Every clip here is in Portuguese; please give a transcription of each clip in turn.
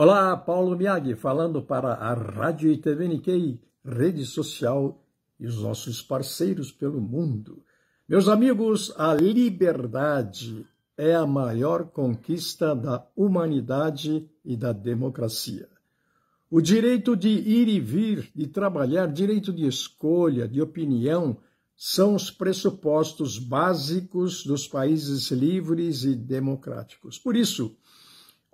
Olá, Paulo Miag, falando para a Rádio ITVNK, rede social e os nossos parceiros pelo mundo. Meus amigos, a liberdade é a maior conquista da humanidade e da democracia. O direito de ir e vir, de trabalhar, direito de escolha, de opinião, são os pressupostos básicos dos países livres e democráticos. Por isso,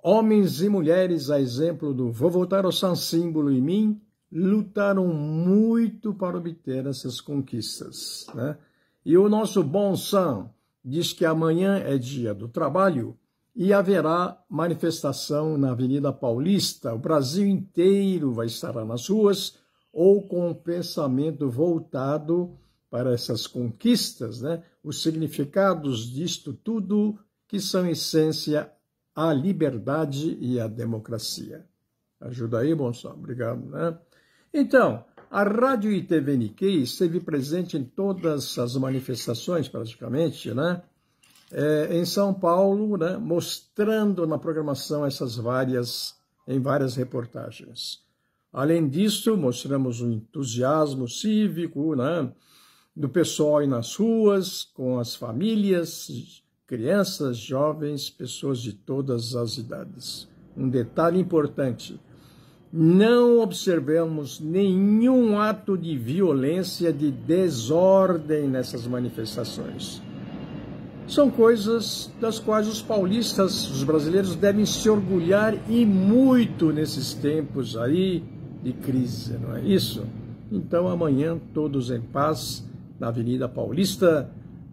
Homens e mulheres, a exemplo do Vou Voltar ao San Símbolo em mim, lutaram muito para obter essas conquistas. Né? E o nosso bom San diz que amanhã é dia do trabalho e haverá manifestação na Avenida Paulista. O Brasil inteiro vai estar nas ruas ou com o um pensamento voltado para essas conquistas, né? os significados disto tudo que são essência a liberdade e a democracia. Ajuda aí, som, Obrigado, né? Então, a Rádio e TV Nikkei esteve presente em todas as manifestações, praticamente, né? É, em São Paulo, né? mostrando na programação essas várias, em várias reportagens. Além disso, mostramos o entusiasmo cívico né? do pessoal aí nas ruas, com as famílias, crianças, jovens, pessoas de todas as idades. Um detalhe importante: não observamos nenhum ato de violência, de desordem nessas manifestações. São coisas das quais os paulistas, os brasileiros, devem se orgulhar e muito nesses tempos aí de crise, não é isso? Então, amanhã, todos em paz na Avenida Paulista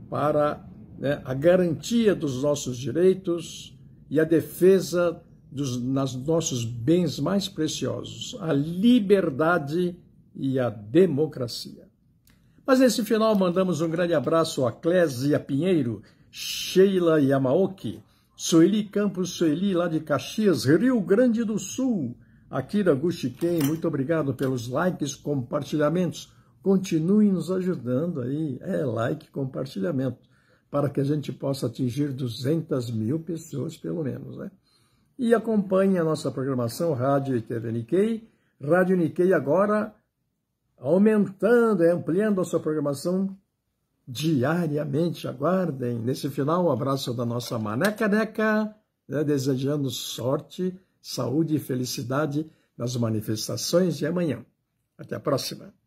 para né, a garantia dos nossos direitos e a defesa dos nossos bens mais preciosos, a liberdade e a democracia. Mas nesse final mandamos um grande abraço a Clésia Pinheiro, Sheila Yamaoki, Sueli Campos Sueli, lá de Caxias, Rio Grande do Sul, Akira Gushiken, muito obrigado pelos likes, compartilhamentos. Continuem nos ajudando aí. É like, compartilhamento para que a gente possa atingir 200 mil pessoas, pelo menos. Né? E acompanhe a nossa programação Rádio e TV Nikkei. Rádio Nikkei agora aumentando, é, ampliando a sua programação diariamente. Aguardem. Nesse final, um abraço da nossa Maneca Neca, né? desejando sorte, saúde e felicidade nas manifestações de amanhã. Até a próxima.